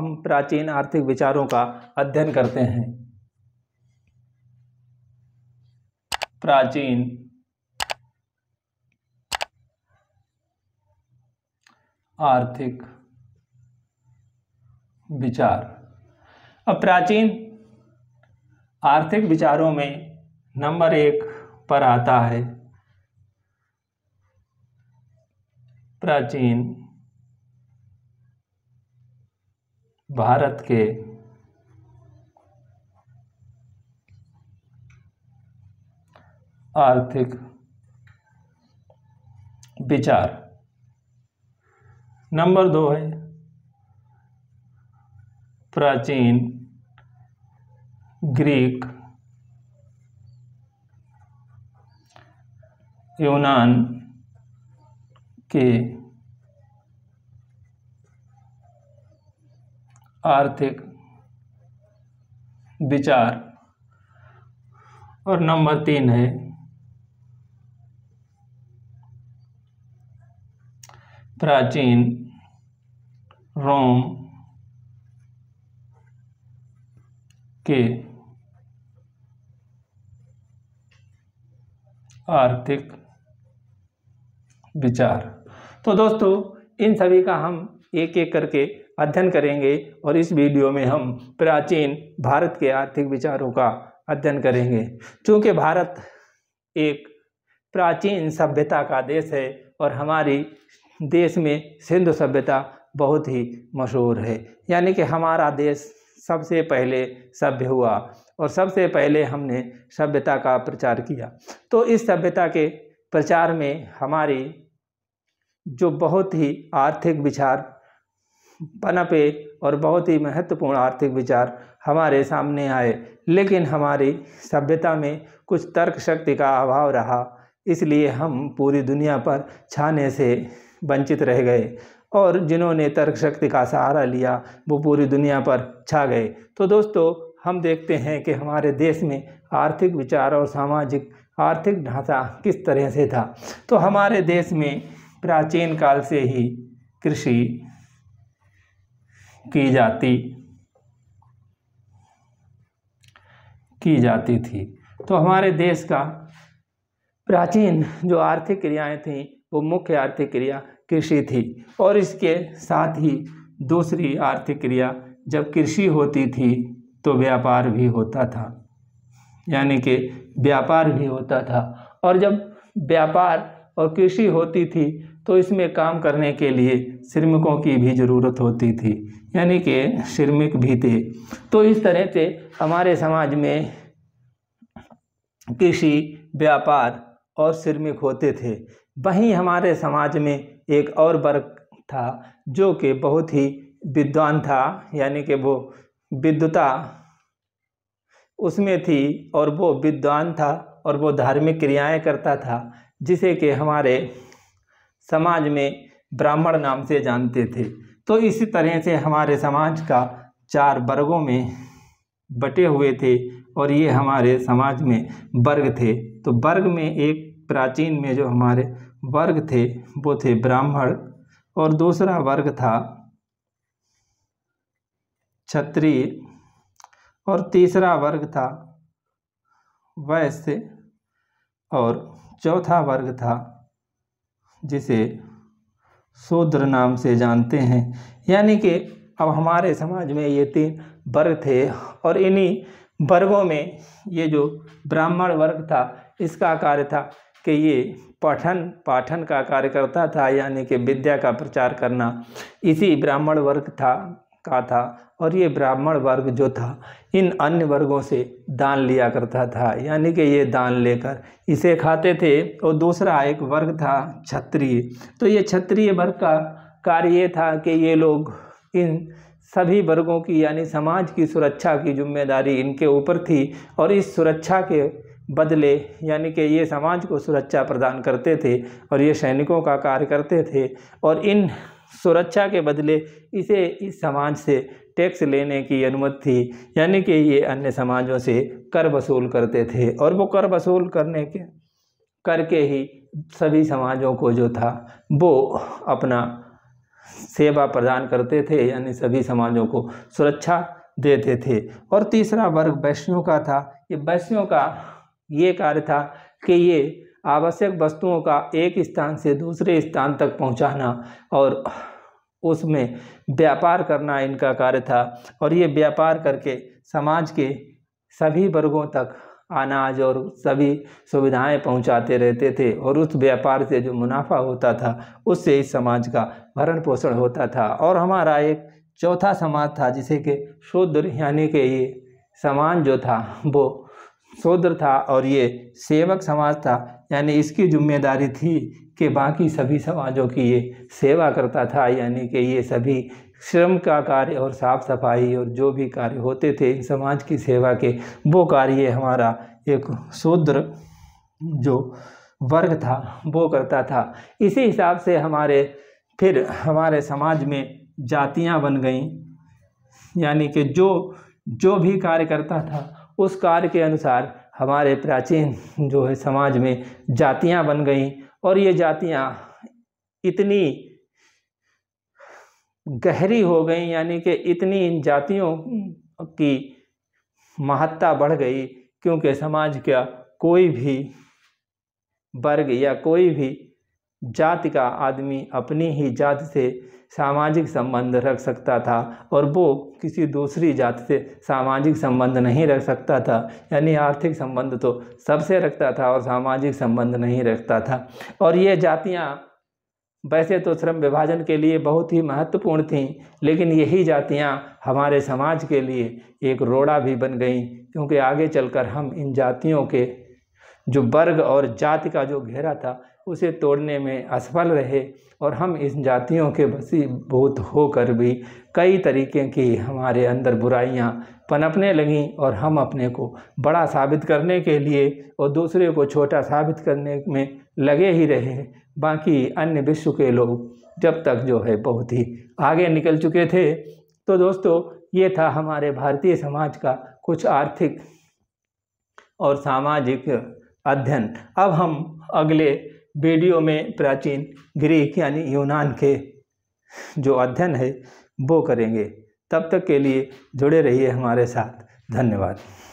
हम प्राचीन आर्थिक विचारों का अध्ययन करते हैं प्राचीन आर्थिक विचार अब प्राचीन आर्थिक विचारों में नंबर एक पर आता है प्राचीन भारत के आर्थिक विचार नंबर दो है प्राचीन ग्रीक यूनान के आर्थिक विचार और नंबर तीन है प्राचीन रोम के आर्थिक विचार तो दोस्तों इन सभी का हम एक एक करके अध्ययन करेंगे और इस वीडियो में हम प्राचीन भारत के आर्थिक विचारों का अध्ययन करेंगे क्योंकि भारत एक प्राचीन सभ्यता का देश है और हमारी देश में सिंधु सभ्यता बहुत ही मशहूर है यानी कि हमारा देश सबसे पहले सभ्य हुआ और सबसे पहले हमने सभ्यता का प्रचार किया तो इस सभ्यता के प्रचार में हमारी जो बहुत ही आर्थिक विचार पनपे और बहुत ही महत्वपूर्ण आर्थिक विचार हमारे सामने आए लेकिन हमारी सभ्यता में कुछ तर्क शक्ति का अभाव रहा इसलिए हम पूरी दुनिया पर छाने से वंचित रह गए और जिन्होंने तर्क शक्ति का सहारा लिया वो पूरी दुनिया पर छा गए तो दोस्तों हम देखते हैं कि हमारे देश में आर्थिक विचार और सामाजिक आर्थिक ढांचा किस तरह से था तो हमारे देश में प्राचीन काल से ही कृषि की जाती की जाती थी तो हमारे देश का प्राचीन जो आर्थिक क्रियाएं थीं वो मुख्य आर्थिक क्रिया कृषि थी और इसके साथ ही दूसरी आर्थिक क्रिया जब कृषि होती थी तो व्यापार भी होता था यानी कि व्यापार भी होता था और जब व्यापार और कृषि होती थी तो इसमें काम करने के लिए श्रमिकों की भी ज़रूरत होती थी यानी कि श्रमिक भी थे तो इस तरह से हमारे समाज में कृषि व्यापार और श्रमिक होते थे वहीं हमारे समाज में एक और वर्ग था जो कि बहुत ही विद्वान था यानी कि वो विद्वता उसमें थी और वो विद्वान था और वो धार्मिक क्रियाएं करता था जिसे कि हमारे समाज में ब्राह्मण नाम से जानते थे तो इसी तरह से हमारे समाज का चार वर्गों में बटे हुए थे और ये हमारे समाज में वर्ग थे तो वर्ग में एक प्राचीन में जो हमारे वर्ग थे वो थे ब्राह्मण और दूसरा वर्ग था क्षत्रिय और तीसरा वर्ग था वैश्य और चौथा वर्ग था जिसे शूद्र नाम से जानते हैं यानी कि अब हमारे समाज में ये तीन वर्ग थे और इन्हीं वर्गों में ये जो ब्राह्मण वर्ग था इसका कार्य था कि ये पठन पाठन का कार्य करता था यानी कि विद्या का प्रचार करना इसी ब्राह्मण वर्ग था का था और ये ब्राह्मण वर्ग जो था इन अन्य वर्गों से दान लिया करता था यानी कि ये दान लेकर इसे खाते थे और दूसरा एक वर्ग था क्षत्रिय तो ये क्षत्रिय वर्ग का कार्य ये था कि ये लोग इन सभी वर्गों की यानी समाज की सुरक्षा की जिम्मेदारी इनके ऊपर थी और इस सुरक्षा के बदले यानी कि ये समाज को सुरक्षा प्रदान करते थे और ये सैनिकों का कार्य करते थे और इन सुरक्षा के बदले इसे इस समाज से टैक्स लेने की अनुमति थी यानी कि ये अन्य समाजों से कर वसूल करते थे और वो कर वसूल करने के करके ही सभी समाजों को जो था वो अपना सेवा प्रदान करते थे यानी सभी समाजों को सुरक्षा देते थे और तीसरा वर्ग वैश्यों का था ये वैश्यों का ये कार्य था कि ये आवश्यक वस्तुओं का एक स्थान से दूसरे स्थान तक पहुंचाना और उसमें व्यापार करना इनका कार्य था और ये व्यापार करके समाज के सभी वर्गों तक अनाज और सभी सुविधाएं पहुंचाते रहते थे और उस व्यापार से जो मुनाफा होता था उससे इस समाज का भरण पोषण होता था और हमारा एक चौथा समाज था जिसे कि शूद्र यानी कि ये सामान जो था वो शूद्र था और ये सेवक समाज था यानी इसकी जिम्मेदारी थी कि बाकी सभी समाजों की ये सेवा करता था यानी कि ये सभी श्रम का कार्य और साफ सफाई और जो भी कार्य होते थे इन समाज की सेवा के वो कार्य हमारा एक शूद्र जो वर्ग था वो करता था इसी हिसाब से हमारे फिर हमारे समाज में जातियां बन गईं यानी कि जो जो भी कार्य करता था उस कार्य के अनुसार हमारे प्राचीन जो है समाज में जातियां बन गई और ये जातियां इतनी गहरी हो गई यानी कि इतनी इन जातियों की महत्ता बढ़ गई क्योंकि समाज का कोई भी वर्ग या कोई भी जाति का आदमी अपनी ही जाति से सामाजिक संबंध रख सकता था और वो किसी दूसरी जाति से सामाजिक संबंध नहीं रख सकता था यानी आर्थिक संबंध तो सबसे रखता था और सामाजिक संबंध नहीं रखता था और ये जातियाँ वैसे तो श्रम विभाजन के लिए बहुत ही महत्वपूर्ण थीं लेकिन यही जातियाँ हमारे समाज के लिए एक रोड़ा भी बन गईं क्योंकि आगे चलकर हम इन जातियों के जो वर्ग और जाति का जो घेरा था उसे तोड़ने में असफल रहे और हम इन जातियों के बसीभूत होकर भी कई तरीके की हमारे अंदर बुराइयां पनपने लगीं और हम अपने को बड़ा साबित करने के लिए और दूसरे को छोटा साबित करने में लगे ही रहे बाकी अन्य विश्व के लोग जब तक जो है बहुत ही आगे निकल चुके थे तो दोस्तों ये था हमारे भारतीय समाज का कुछ आर्थिक और सामाजिक अध्ययन अब हम अगले वीडियो में प्राचीन ग्रीक यानी यूनान के जो अध्ययन है वो करेंगे तब तक के लिए जुड़े रहिए हमारे साथ धन्यवाद